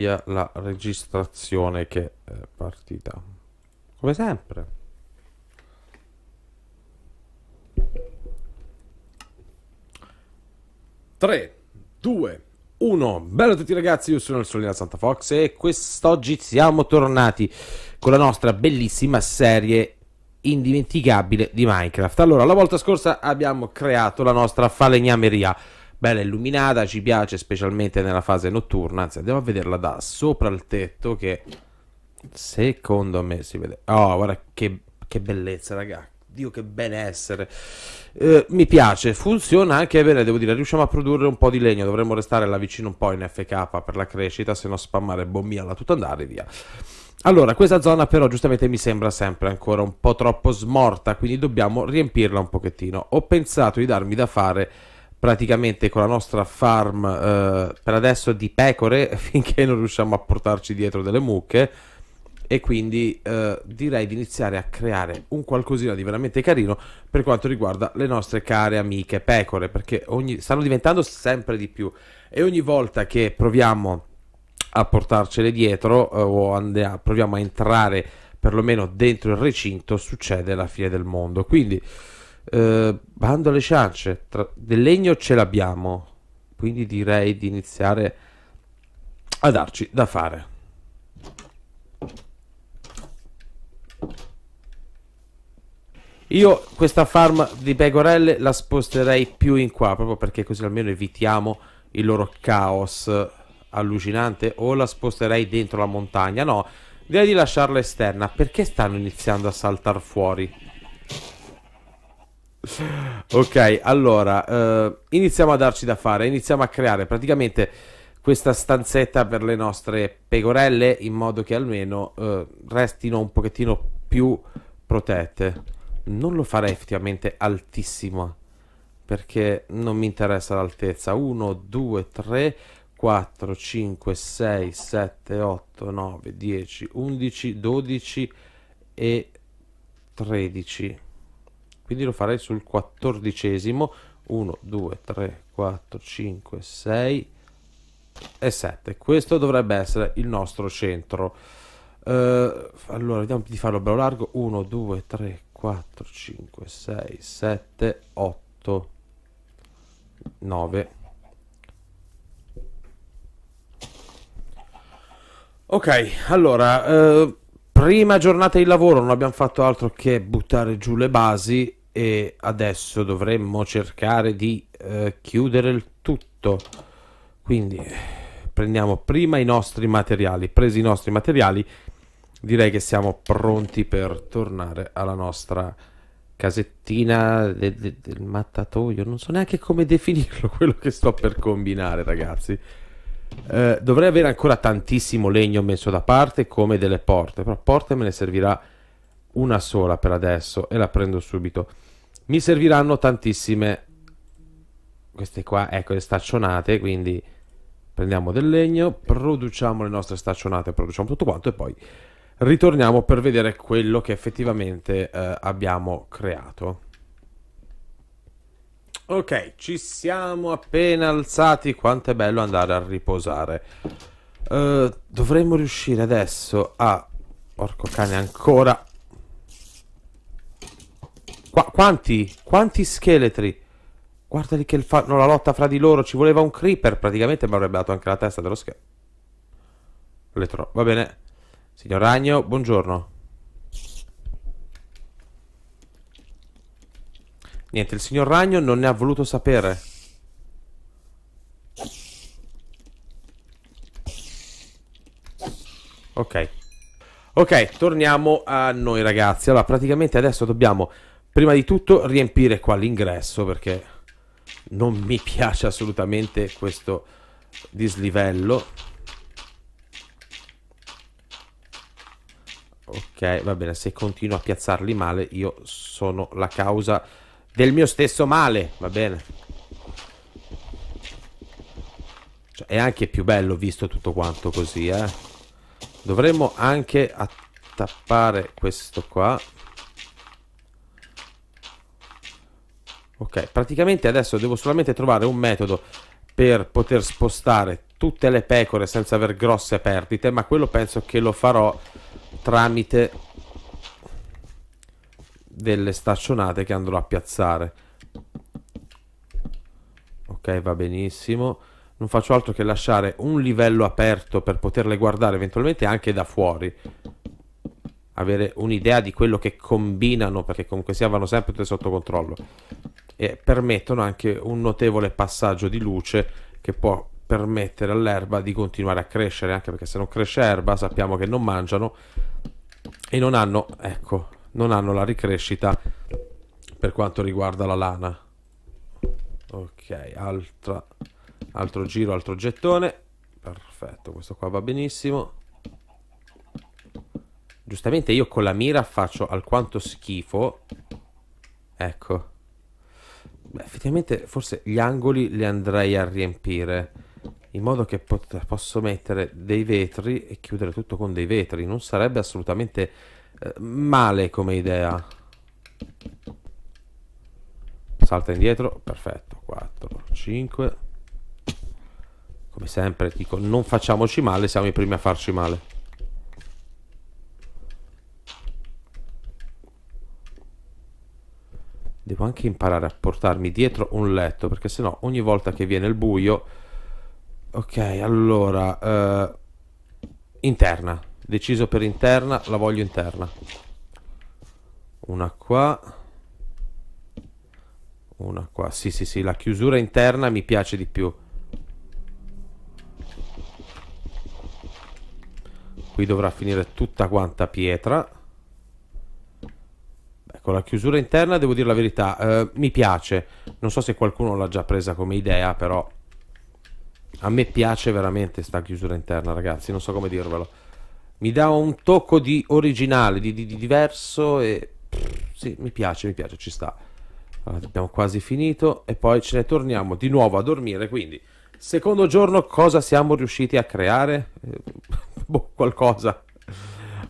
sia la registrazione che è eh, partita come sempre Tre, due, uno. Bello a tutti ragazzi, io sono il solino Santa Fox e quest'oggi siamo tornati con la nostra bellissima serie indimenticabile di Minecraft. Allora, la volta scorsa abbiamo creato la nostra falegnameria bella illuminata, ci piace specialmente nella fase notturna, anzi andiamo a vederla da sopra il tetto che secondo me si vede... Oh, guarda che, che bellezza, raga. Dio, che benessere. Eh, mi piace, funziona anche bene, devo dire, riusciamo a produrre un po' di legno, dovremmo restare là vicino un po' in FK per la crescita, se no spammare bombia alla tutta andare via. Allora, questa zona però giustamente mi sembra sempre ancora un po' troppo smorta, quindi dobbiamo riempirla un pochettino. Ho pensato di darmi da fare praticamente con la nostra farm eh, per adesso di pecore finché non riusciamo a portarci dietro delle mucche e quindi eh, direi di iniziare a creare un qualcosina di veramente carino per quanto riguarda le nostre care amiche pecore perché ogni, stanno diventando sempre di più e ogni volta che proviamo a portarcele dietro eh, o andiamo, proviamo a entrare perlomeno dentro il recinto succede la fine del mondo quindi eh, bando alle ciance, tra... del legno ce l'abbiamo, quindi direi di iniziare a darci da fare. Io questa farm di pecorelle la sposterei più in qua, proprio perché così almeno evitiamo il loro caos allucinante. O la sposterei dentro la montagna, no, direi di lasciarla esterna. Perché stanno iniziando a saltare fuori? ok, allora eh, iniziamo a darci da fare, iniziamo a creare praticamente questa stanzetta per le nostre pecorelle in modo che almeno eh, restino un pochettino più protette. Non lo farei effettivamente altissimo perché non mi interessa l'altezza. 1, 2, 3, 4, 5, 6, 7, 8, 9, 10, 11, 12 e 13 quindi lo farei sul quattordicesimo 1 2 3 4 5 6 e 7 questo dovrebbe essere il nostro centro eh, allora vediamo di farlo bello largo 1 2 3 4 5 6 7 8 9 ok allora eh, prima giornata di lavoro non abbiamo fatto altro che buttare giù le basi e adesso dovremmo cercare di eh, chiudere il tutto quindi prendiamo prima i nostri materiali presi i nostri materiali direi che siamo pronti per tornare alla nostra casettina de de del mattatoio non so neanche come definirlo quello che sto per combinare ragazzi eh, dovrei avere ancora tantissimo legno messo da parte come delle porte però porte me ne servirà una sola per adesso e la prendo subito mi serviranno tantissime queste qua, ecco le staccionate, quindi prendiamo del legno, produciamo le nostre staccionate, produciamo tutto quanto e poi ritorniamo per vedere quello che effettivamente eh, abbiamo creato. Ok, ci siamo appena alzati, quanto è bello andare a riposare. Uh, dovremmo riuscire adesso a... Porco cane, ancora Qu- quanti? Quanti scheletri? Guardali che fanno la lotta fra di loro. Ci voleva un creeper praticamente, mi avrebbe dato anche la testa dello scheletro. Va bene. Signor Ragno, buongiorno. Niente, il signor Ragno non ne ha voluto sapere. Ok. Ok, torniamo a noi ragazzi. Allora, praticamente adesso dobbiamo Prima di tutto riempire qua l'ingresso perché non mi piace assolutamente questo dislivello. Ok, va bene, se continuo a piazzarli male io sono la causa del mio stesso male, va bene. Cioè, è anche più bello visto tutto quanto così, eh. Dovremmo anche attappare questo qua. Ok, praticamente adesso devo solamente trovare un metodo per poter spostare tutte le pecore senza aver grosse perdite, ma quello penso che lo farò tramite delle staccionate che andrò a piazzare. Ok, va benissimo. Non faccio altro che lasciare un livello aperto per poterle guardare eventualmente anche da fuori. Avere un'idea di quello che combinano, perché comunque si avano sempre tutte sotto controllo e permettono anche un notevole passaggio di luce che può permettere all'erba di continuare a crescere, anche perché se non cresce erba sappiamo che non mangiano e non hanno, ecco, non hanno la ricrescita per quanto riguarda la lana. Ok, altra, altro giro, altro gettone. Perfetto, questo qua va benissimo. Giustamente io con la mira faccio alquanto schifo. Ecco. Beh, effettivamente forse gli angoli li andrei a riempire in modo che pot- posso mettere dei vetri e chiudere tutto con dei vetri. Non sarebbe assolutamente eh, male come idea. Salta indietro, perfetto, 4, 5. Come sempre dico, non facciamoci male, siamo i primi a farci male. anche imparare a portarmi dietro un letto, perché sennò ogni volta che viene il buio... Ok, allora... Eh, interna. Deciso per interna, la voglio interna. Una qua. Una qua. Sì, sì, sì, la chiusura interna mi piace di più. Qui dovrà finire tutta quanta pietra. Ecco, la chiusura interna, devo dire la verità, eh, mi piace. Non so se qualcuno l'ha già presa come idea, però a me piace veramente questa chiusura interna, ragazzi, non so come dirvelo. Mi dà un tocco di originale, di, di, di diverso e... Pff, sì, mi piace, mi piace, ci sta. Allora, abbiamo quasi finito e poi ce ne torniamo di nuovo a dormire, quindi... Secondo giorno cosa siamo riusciti a creare? Eh, boh, qualcosa.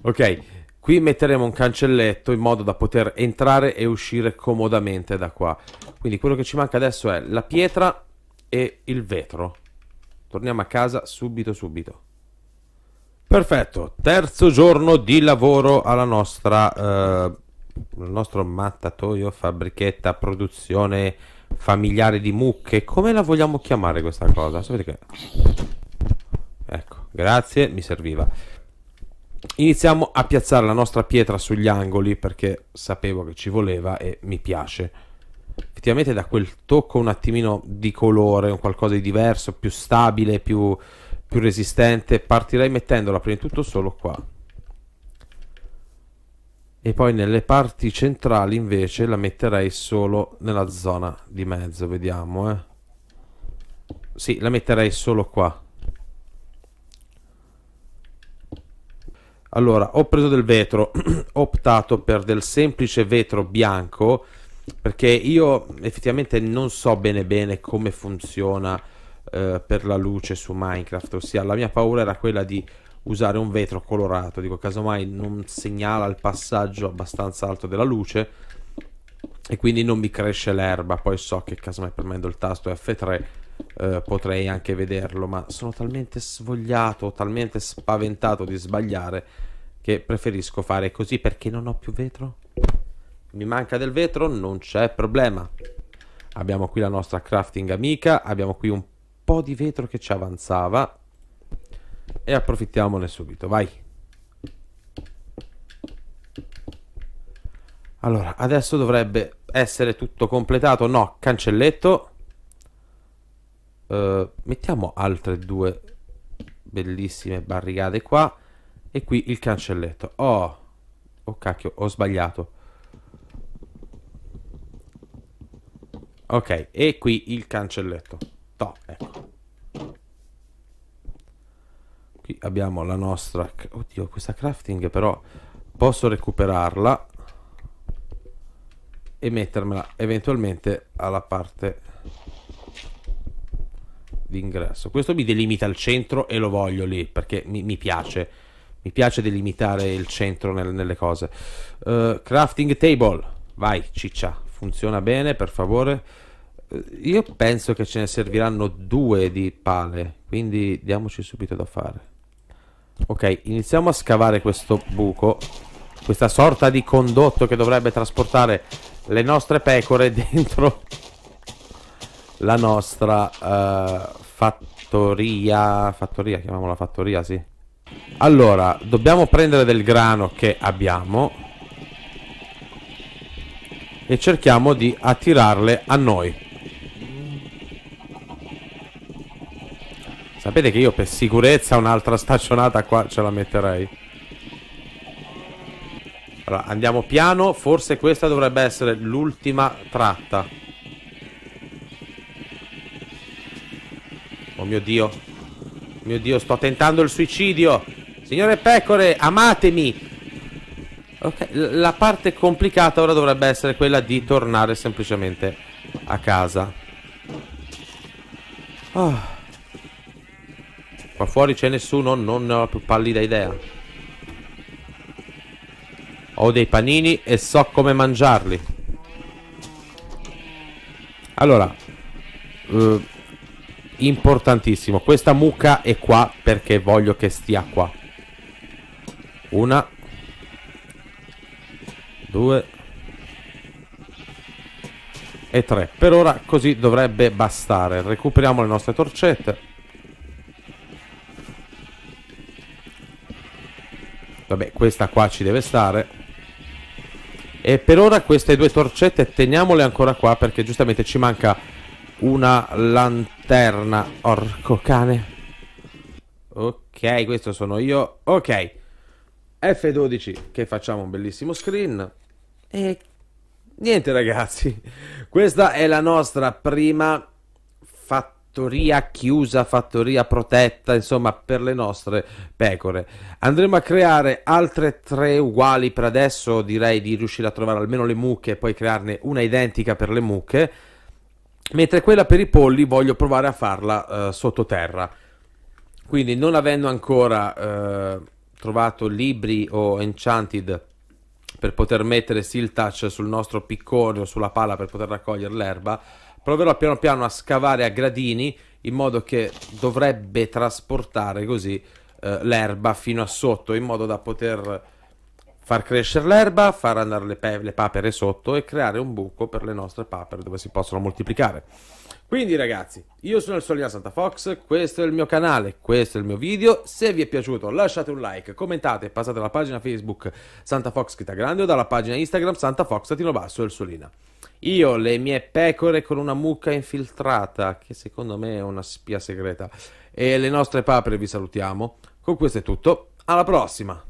Ok, Qui metteremo un cancelletto in modo da poter entrare e uscire comodamente da qua. Quindi quello che ci manca adesso è la pietra e il vetro. Torniamo a casa subito subito. Perfetto, terzo giorno di lavoro alla nostra... Eh, il nostro mattatoio, fabbrichetta, produzione familiare di mucche. Come la vogliamo chiamare questa cosa? Sapete che... Ecco, grazie, mi serviva iniziamo a piazzare la nostra pietra sugli angoli perché sapevo che ci voleva e mi piace effettivamente da quel tocco un attimino di colore un qualcosa di diverso più stabile più, più resistente partirei mettendola prima di tutto solo qua e poi nelle parti centrali invece la metterei solo nella zona di mezzo vediamo eh sì la metterei solo qua Allora, ho preso del vetro, ho optato per del semplice vetro bianco perché io effettivamente non so bene bene come funziona eh, per la luce su Minecraft, ossia la mia paura era quella di usare un vetro colorato, dico casomai non segnala il passaggio abbastanza alto della luce e quindi non mi cresce l'erba, poi so che casomai premendo il tasto F3 eh, potrei anche vederlo, ma sono talmente svogliato, talmente spaventato di sbagliare che preferisco fare così perché non ho più vetro. Mi manca del vetro, non c'è problema. Abbiamo qui la nostra crafting amica, abbiamo qui un po' di vetro che ci avanzava e approfittiamone subito, vai. Allora, adesso dovrebbe essere tutto completato. No, cancelletto. Eh, mettiamo altre due bellissime barricate qua e qui il cancelletto. Oh, oh cacchio, ho sbagliato. Ok, e qui il cancelletto. No, ecco. Qui abbiamo la nostra... Oddio, questa crafting però posso recuperarla e mettermela eventualmente alla parte d'ingresso. Questo mi delimita il centro e lo voglio lì perché mi, mi piace. Mi piace delimitare il centro nel, nelle cose. Uh, crafting table, vai ciccia, funziona bene per favore. Uh, io penso che ce ne serviranno due di pale, quindi diamoci subito da fare. Ok, iniziamo a scavare questo buco, questa sorta di condotto che dovrebbe trasportare le nostre pecore dentro la nostra uh, fattoria. Fattoria, chiamiamola fattoria, sì. Allora, dobbiamo prendere del grano che abbiamo e cerchiamo di attirarle a noi. Sapete che io per sicurezza un'altra staccionata qua ce la metterei. Allora, andiamo piano, forse questa dovrebbe essere l'ultima tratta. mio Dio. Mio Dio, sto tentando il suicidio. Signore Pecore, amatemi. Ok, la parte complicata ora dovrebbe essere quella di tornare semplicemente a casa. Oh. Qua fuori c'è nessuno, non ne ho la più pallida idea. Ho dei panini e so come mangiarli. Allora... Uh importantissimo. Questa mucca è qua perché voglio che stia qua. Una. Due. E tre. Per ora così dovrebbe bastare. Recuperiamo le nostre torcette. Vabbè, questa qua ci deve stare. E per ora queste due torcette teniamole ancora qua perché giustamente ci manca una lanterna. Orco cane. Ok, questo sono io. Ok. F12 che facciamo un bellissimo screen. E niente ragazzi. Questa è la nostra prima fattoria chiusa, fattoria protetta, insomma, per le nostre pecore. Andremo a creare altre tre uguali per adesso. Direi di riuscire a trovare almeno le mucche e poi crearne una identica per le mucche mentre quella per i polli voglio provare a farla eh, sottoterra. Quindi non avendo ancora eh, trovato libri o enchanted per poter mettere seal touch sul nostro piccone o sulla pala per poter raccogliere l'erba, proverò piano piano a scavare a gradini in modo che dovrebbe trasportare così eh, l'erba fino a sotto in modo da poter far crescere l'erba, far andare le, pe- le papere sotto e creare un buco per le nostre papere dove si possono moltiplicare. Quindi ragazzi, io sono il Solina Santa Fox, questo è il mio canale, questo è il mio video, se vi è piaciuto lasciate un like, commentate, passate alla pagina Facebook Santa Fox Scritta Grande o dalla pagina Instagram Santa Fox Tino Basso il Solina. Io le mie pecore con una mucca infiltrata, che secondo me è una spia segreta, e le nostre papere vi salutiamo. Con questo è tutto, alla prossima!